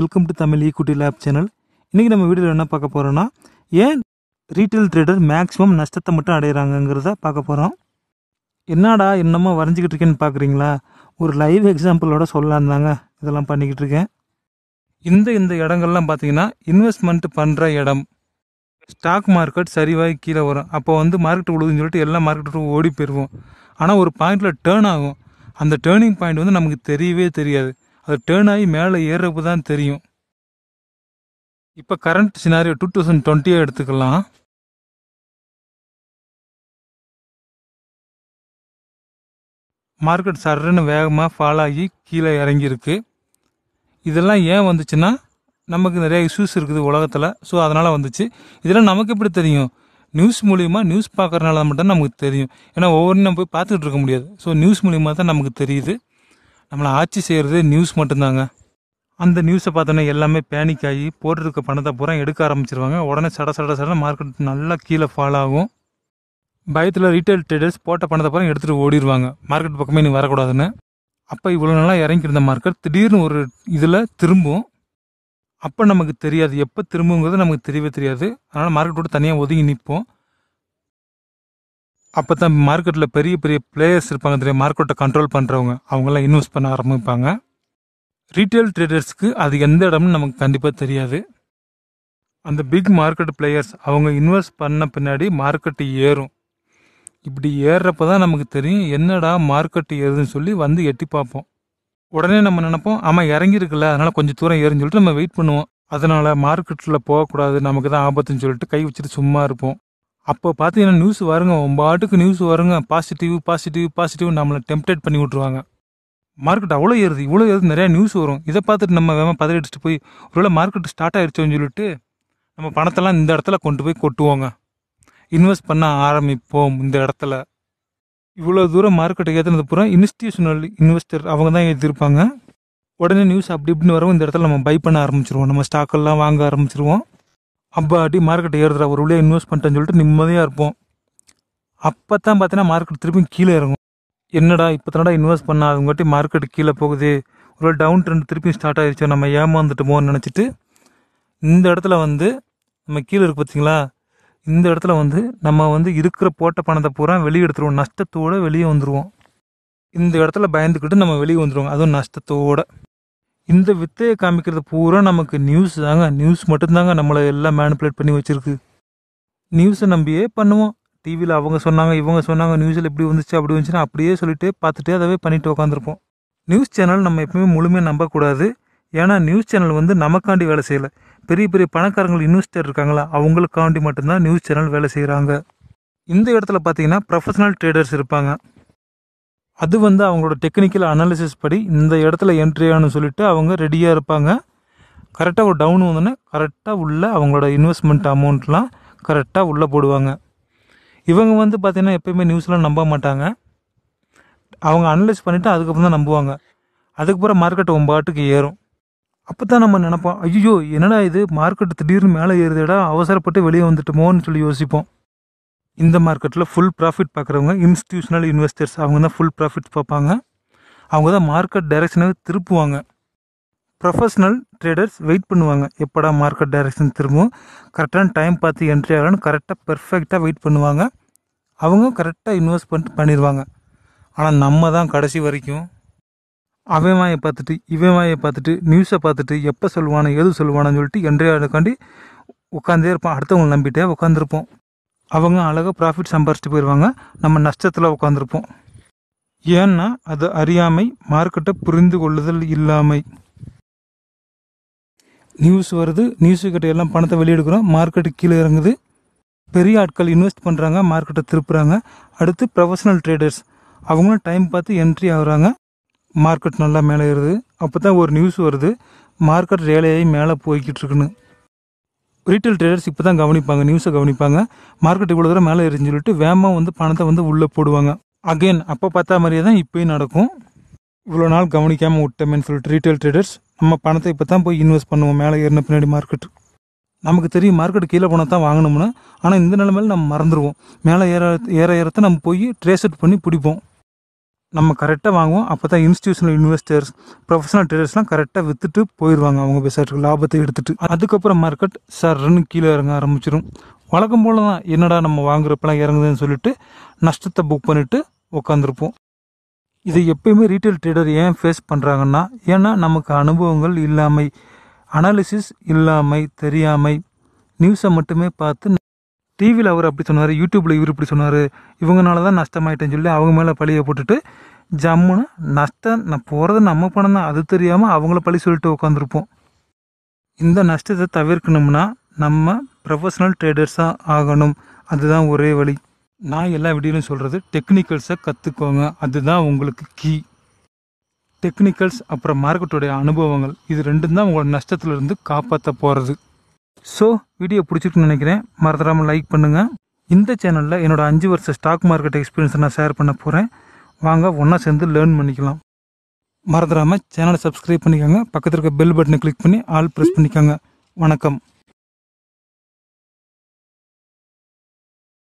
welcome to Tamil equity lab channel இன்றைக்கி நம்ம வீடியோவில் என்ன பார்க்க போகிறோன்னா ஏன் ரீட்டெயில் ட்ரேடர் மேக்ஸிமம் நஷ்டத்தை மட்டும் அடையிறாங்கங்கிறத பார்க்க போகிறோம் என்னடா என்னமோ வரைஞ்சிக்கிட்டு இருக்கேன்னு பார்க்குறீங்களா ஒரு லைவ் எக்ஸாம்பிளோட சொல்லலாம் தாங்க இதெல்லாம் பண்ணிக்கிட்டு இருக்கேன் இந்த இந்த இடங்கள்லாம் பார்த்தீங்கன்னா இன்வெஸ்ட்மெண்ட் பண்ணுற இடம் ஸ்டாக் மார்க்கெட் சரிவாகி கீழே வரும் அப்போ வந்து மார்க்கெட் விழுதுன்னு சொல்லிட்டு எல்லா மார்க்கெட்டும் ஓடி போயிடுவோம் ஆனால் ஒரு பாயிண்டில் டேர்ன் ஆகும் அந்த டேர்னிங் பாயிண்ட் வந்து நமக்கு தெரியவே தெரியாது அது டேர்ன் ஆகி மேலே ஏறப்பு தான் தெரியும் இப்போ கரண்ட் சினாரியோ டூ தௌசண்ட் டுவெண்ட்டியாக எடுத்துக்கலாம் மார்க்கெட் சர்றன்னு வேகமாக ஃபாலோ ஆகி கீழே இறங்கியிருக்கு இதெல்லாம் ஏன் வந்துச்சுன்னா நமக்கு நிறைய இஷ்யூஸ் இருக்குது உலகத்தில் ஸோ அதனால் வந்துச்சு இதெல்லாம் நமக்கு எப்படி தெரியும் நியூஸ் மூலிமா நியூஸ் பார்க்குறனால மட்டும் நமக்கு தெரியும் ஏன்னா ஒவ்வொன்றும் நம்ம போய் பார்த்துக்கிட்டு இருக்க முடியாது ஸோ நியூஸ் மூலிமா தான் நமக்கு தெரியுது நம்மளை ஆட்சி செய்கிறது நியூஸ் மட்டும்தாங்க அந்த நியூஸை பார்த்தோன்னே எல்லாமே பேனிக் ஆகி போட்டிருக்க பணத்தை பூரா எடுக்க ஆரம்பிச்சிருவாங்க உடனே சட சட சட மார்க்கெட் நல்லா கீழே ஃபால் ஆகும் பயத்தில் ரீட்டைல் ட்ரேடர்ஸ் போட்ட பணத்தை பூரா எடுத்துகிட்டு ஓடிடுவாங்க மார்க்கெட் பக்கமே நீ வரக்கூடாதுன்னு அப்போ இவ்வளோ நாளாக இறங்கியிருந்த மார்க்கெட் திடீர்னு ஒரு இதில் திரும்பும் அப்போ நமக்கு தெரியாது எப்போ திரும்புங்கிறது நமக்கு தெரியவே தெரியாது அதனால் மார்க்கெட்டோட தனியாக ஒதுங்கி நிற்போம் அப்போ தான் மார்க்கெட்டில் பெரிய பெரிய பிளேயர்ஸ் இருப்பாங்க தெரியும் மார்க்கெட்டை கண்ட்ரோல் பண்ணுறவங்க அவங்களாம் இன்வெஸ்ட் பண்ண ஆரம்பிப்பாங்க ரீட்டைல் ட்ரேடர்ஸ்க்கு அது எந்த இடம்னு நமக்கு கண்டிப்பாக தெரியாது அந்த பிக் மார்க்கெட் பிளேயர்ஸ் அவங்க இன்வெஸ்ட் பண்ண பின்னாடி மார்க்கெட்டு ஏறும் இப்படி ஏறுறப்ப தான் நமக்கு தெரியும் என்னடா மார்க்கெட்டு ஏறுதுன்னு சொல்லி வந்து எட்டி பார்ப்போம் உடனே நம்ம நினைப்போம் ஆமாம் இறங்கியிருக்குல்ல அதனால் கொஞ்சம் தூரம் ஏறுன்னு சொல்லிட்டு நம்ம வெயிட் பண்ணுவோம் அதனால் மார்க்கெட்டில் போகக்கூடாது நமக்கு தான் ஆபத்துன்னு சொல்லிட்டு கை வச்சுட்டு சும்மா இருப்போம் அப்போ பார்த்தீங்கன்னா நியூஸ் வருங்க ஆட்டுக்கு நியூஸ் வருங்க பாசிட்டிவ் பாசிட்டிவ் பாசிட்டிவ் நம்மளை டெம்டேட் பண்ணி விட்ருவாங்க மார்க்கெட் அவ்வளோ ஏறுது இவ்வளோ ஏறுது நிறையா நியூஸ் வரும் இதை பார்த்துட்டு நம்ம வேகமாக பதறடிச்சுட்டு போய் ஒருவேளை மார்க்கெட் ஸ்டார்ட் ஆகிடுச்சோன்னு சொல்லிட்டு நம்ம பணத்தெல்லாம் இந்த இடத்துல கொண்டு போய் கொட்டுவோங்க இன்வெஸ்ட் பண்ண ஆரம்பிப்போம் இந்த இடத்துல இவ்வளோ தூரம் மார்க்கெட்டை ஏற்றுனது பூரா இன்ஸ்டியூஷனல் இன்வெஸ்டர் அவங்க தான் ஏற்றிருப்பாங்க உடனே நியூஸ் அப்படி இப்படின்னு வரவும் இந்த இடத்துல நம்ம பை பண்ண ஆரம்பிச்சிருவோம் நம்ம ஸ்டாக்கெல்லாம் வாங்க ஆரம்பிச்சிருவோம் அப்போ அடி மார்க்கெட் ஏறுதுற ஒரு வழியாக இன்வெஸ்ட் பண்ணிட்டேன்னு சொல்லிட்டு நிம்மதியாக இருப்போம் அப்போ தான் பார்த்தீங்கன்னா மார்க்கெட் திருப்பி கீழே இறங்கும் என்னடா இப்போ தானடா இன்வெஸ்ட் பண்ணாதவங்கட்டி மார்க்கெட் கீழே போகுது ஒரு டவுன் ட்ரெண்ட் திருப்பி ஸ்டார்ட் ஆகிடுச்சு நம்ம ஏமாந்துட்டுமோன்னு நினச்சிட்டு இந்த இடத்துல வந்து நம்ம கீழே இருக்கு பார்த்தீங்களா இந்த இடத்துல வந்து நம்ம வந்து இருக்கிற போட்ட பணத்தை பூரா வெளியே எடுத்துருவோம் நஷ்டத்தோடு வெளியே வந்துடுவோம் இந்த இடத்துல பயந்துக்கிட்டு நம்ம வெளியே வந்துடுவோம் அதுவும் நஷ்டத்தோடு இந்த வித்தையை காமிக்கிறது பூரா நமக்கு நியூஸ் தாங்க நியூஸ் மட்டும்தாங்க நம்மளை எல்லாம் மேனிப்புலேட் பண்ணி வச்சுருக்கு நியூஸை நம்பியே பண்ணுவோம் டிவியில் அவங்க சொன்னாங்க இவங்க சொன்னாங்க நியூஸில் எப்படி வந்துச்சு அப்படி வந்துச்சுன்னா அப்படியே சொல்லிட்டு பார்த்துட்டே அதாவே பண்ணிட்டு உட்காந்துருப்போம் நியூஸ் சேனல் நம்ம எப்பவுமே முழுமையாக நம்பக்கூடாது ஏன்னா நியூஸ் சேனல் வந்து நமக்காண்டி வேலை செய்யலை பெரிய பெரிய பணக்காரங்கள் இன்வெஸ்டர் இருக்காங்களா அவங்களுக்காண்டி மட்டும்தான் நியூஸ் சேனல் வேலை செய்கிறாங்க இந்த இடத்துல பார்த்தீங்கன்னா ப்ரொஃபஷனல் ட்ரேடர்ஸ் இருப்பாங்க அது வந்து அவங்களோட டெக்னிக்கல் அனாலிசிஸ் படி இந்த இடத்துல என்ட்ரி ஆகணும்னு சொல்லிட்டு அவங்க ரெடியாக இருப்பாங்க கரெக்டாக ஒரு டவுன் வந்தோடனே கரெக்டாக உள்ளே அவங்களோட இன்வெஸ்ட்மெண்ட் அமௌண்ட்லாம் கரெக்டாக உள்ளே போடுவாங்க இவங்க வந்து பார்த்திங்கன்னா எப்போயுமே நியூஸ்லாம் நம்ப மாட்டாங்க அவங்க அனலைஸ் பண்ணிவிட்டு அதுக்கப்புறம் தான் நம்புவாங்க அதுக்கப்புறம் மார்க்கெட் ஒம்பாட்டுக்கு பாட்டுக்கு ஏறும் அப்போ தான் நம்ம நினப்போம் ஐயோ என்னடா இது மார்க்கெட் திடீர்னு மேலே ஏறுதடா அவசரப்பட்டு வெளியே வந்துட்டுமோன்னு சொல்லி யோசிப்போம் இந்த மார்க்கெட்டில் ஃபுல் ப்ராஃபிட் பார்க்குறவங்க இன்ஸ்டியூஷனல் இன்வெஸ்டர்ஸ் அவங்க தான் ஃபுல் ப்ராஃபிட் பார்ப்பாங்க அவங்க தான் மார்க்கெட் டைரெக்ஷனை திருப்புவாங்க ப்ரொஃபஷ்னல் ட்ரேடர்ஸ் வெயிட் பண்ணுவாங்க எப்படா மார்க்கெட் டைரெக்ஷன் திரும்பும் கரெக்டான டைம் பார்த்து என்ட்ரி ஆகலான்னு கரெக்டாக பெர்ஃபெக்டாக வெயிட் பண்ணுவாங்க அவங்க கரெக்டாக இன்வெஸ்ட் பண்ணிட்டு பண்ணிடுவாங்க ஆனால் நம்ம தான் கடைசி வரைக்கும் அவன் வாயை பார்த்துட்டு இவன் வாயை பார்த்துட்டு நியூஸை பார்த்துட்டு எப்போ சொல்லுவானோ எது சொல்லுவானோன்னு சொல்லிட்டு என்ட்ரி ஆகிறதுக்காண்டி உட்காந்தே இருப்பான் அடுத்தவங்களை நம்பிட்டே உட்காந்துருப்போம் அவங்க அழகாக ப்ராஃபிட் சம்பாரிச்சிட்டு போயிடுவாங்க நம்ம நஷ்டத்தில் உட்காந்துருப்போம் ஏன்னா அது அறியாமை மார்க்கெட்டை புரிந்து கொள்ளுதல் இல்லாமை நியூஸ் வருது நியூஸு கிட்ட எல்லாம் பணத்தை வெளியெடுக்கிறோம் மார்க்கெட்டு கீழே இறங்குது பெரிய ஆட்கள் இன்வெஸ்ட் பண்ணுறாங்க மார்க்கெட்டை திருப்புறாங்க அடுத்து ப்ரொஃபஷனல் ட்ரேடர்ஸ் அவங்களும் டைம் பார்த்து என்ட்ரி ஆகுறாங்க மார்க்கெட் நல்லா மேலே ஏறுது அப்போ தான் ஒரு நியூஸ் வருது மார்க்கெட் ரேலையாகி மேலே போய்கிட்டு இருக்குன்னு ரீட்டைல் ட்ரேடர்ஸ் இப்போ தான் கவனிப்பாங்க நியூஸை கவனிப்பாங்க மார்க்கெட் இவ்வளோ தூரம் மேலே எரிஞ்சு சொல்லிட்டு வேகமாக வந்து பணத்தை வந்து உள்ளே போடுவாங்க அகெயின் அப்போ பார்த்தா மாதிரியே தான் இப்போயும் நடக்கும் இவ்வளோ நாள் கவனிக்காமல் விட்டோமேனு சொல்லிட்டு ரீட்டைல் ட்ரேடர்ஸ் நம்ம பணத்தை இப்போ தான் போய் இன்வெஸ்ட் பண்ணுவோம் மேலே ஏறின பின்னாடி மார்க்கெட் நமக்கு தெரியும் மார்க்கெட் கீழே போனால் தான் வாங்கணும்னு ஆனால் இந்த நிலைமையில் நம்ம மறந்துடுவோம் மேலே ஏற ஏற ஏறத்தை நம்ம போய் ட்ரேஸ் அவுட் பண்ணி பிடிப்போம் நம்ம கரெக்டாக வாங்குவோம் அப்போ தான் இன்ஸ்டியூஷனல் இன்வெஸ்டர்ஸ் ப்ரொஃபஷனல் ட்ரேடர்ஸ்லாம் கரெக்டாக விற்றுட்டு போயிடுவாங்க அவங்க பேசுறதுக்கு லாபத்தை எடுத்துட்டு அதுக்கப்புறம் மார்க்கெட் சர்ன்னு கீழே இறங்க ஆரம்பிச்சிடும் வழக்கம் போல தான் என்னடா நம்ம வாங்குறப்பெல்லாம் இறங்குதுன்னு சொல்லிட்டு நஷ்டத்தை புக் பண்ணிவிட்டு உட்காந்துருப்போம் இதை எப்பயுமே ரீட்டைல் ட்ரேடர் ஏன் ஃபேஸ் பண்ணுறாங்கன்னா ஏன்னா நமக்கு அனுபவங்கள் இல்லாமை அனாலிசிஸ் இல்லாமை தெரியாமை நியூஸை மட்டுமே பார்த்து டிவியில் அவர் அப்படி சொன்னார் யூடியூப்பில் இவர் இப்படி சொன்னார் இவங்கனால தான் நஷ்டமாயிட்டேன்னு சொல்லி அவங்க மேலே பழியை போட்டுட்டு ஜம்முன்னு நஷ்டம் நான் போகிறது நம்ம பணம் தான் அது தெரியாமல் அவங்கள பழி சொல்லிட்டு உட்காந்துருப்போம் இந்த நஷ்டத்தை தவிர்க்கணும்னா நம்ம ப்ரொஃபஷ்னல் ட்ரேடர்ஸாக ஆகணும் அதுதான் ஒரே வழி நான் எல்லா வீடியோலையும் சொல்கிறது டெக்னிக்கல்ஸை கற்றுக்கோங்க அதுதான் உங்களுக்கு கீ டெக்னிக்கல்ஸ் அப்புறம் மார்க்கெட்டுடைய அனுபவங்கள் இது ரெண்டும் தான் உங்களோட நஷ்டத்துலேருந்து காப்பாற்ற போகிறது ஸோ வீடியோ பிடிச்சிருக்குன்னு நினைக்கிறேன் மறந்துடாமல் லைக் பண்ணுங்கள் இந்த சேனலில் என்னோடய அஞ்சு வருஷ ஸ்டாக் மார்க்கெட் எக்ஸ்பீரியன்ஸை நான் ஷேர் பண்ண போகிறேன் வாங்க ஒன்றா சேர்ந்து லேர்ன் பண்ணிக்கலாம் மறந்துடாமல் சேனலை சப்ஸ்கிரைப் பண்ணிக்கோங்க பக்கத்தில் இருக்க பெல் பட்டனை கிளிக் பண்ணி ஆல் ப்ரெஸ் பண்ணிக்கோங்க வணக்கம்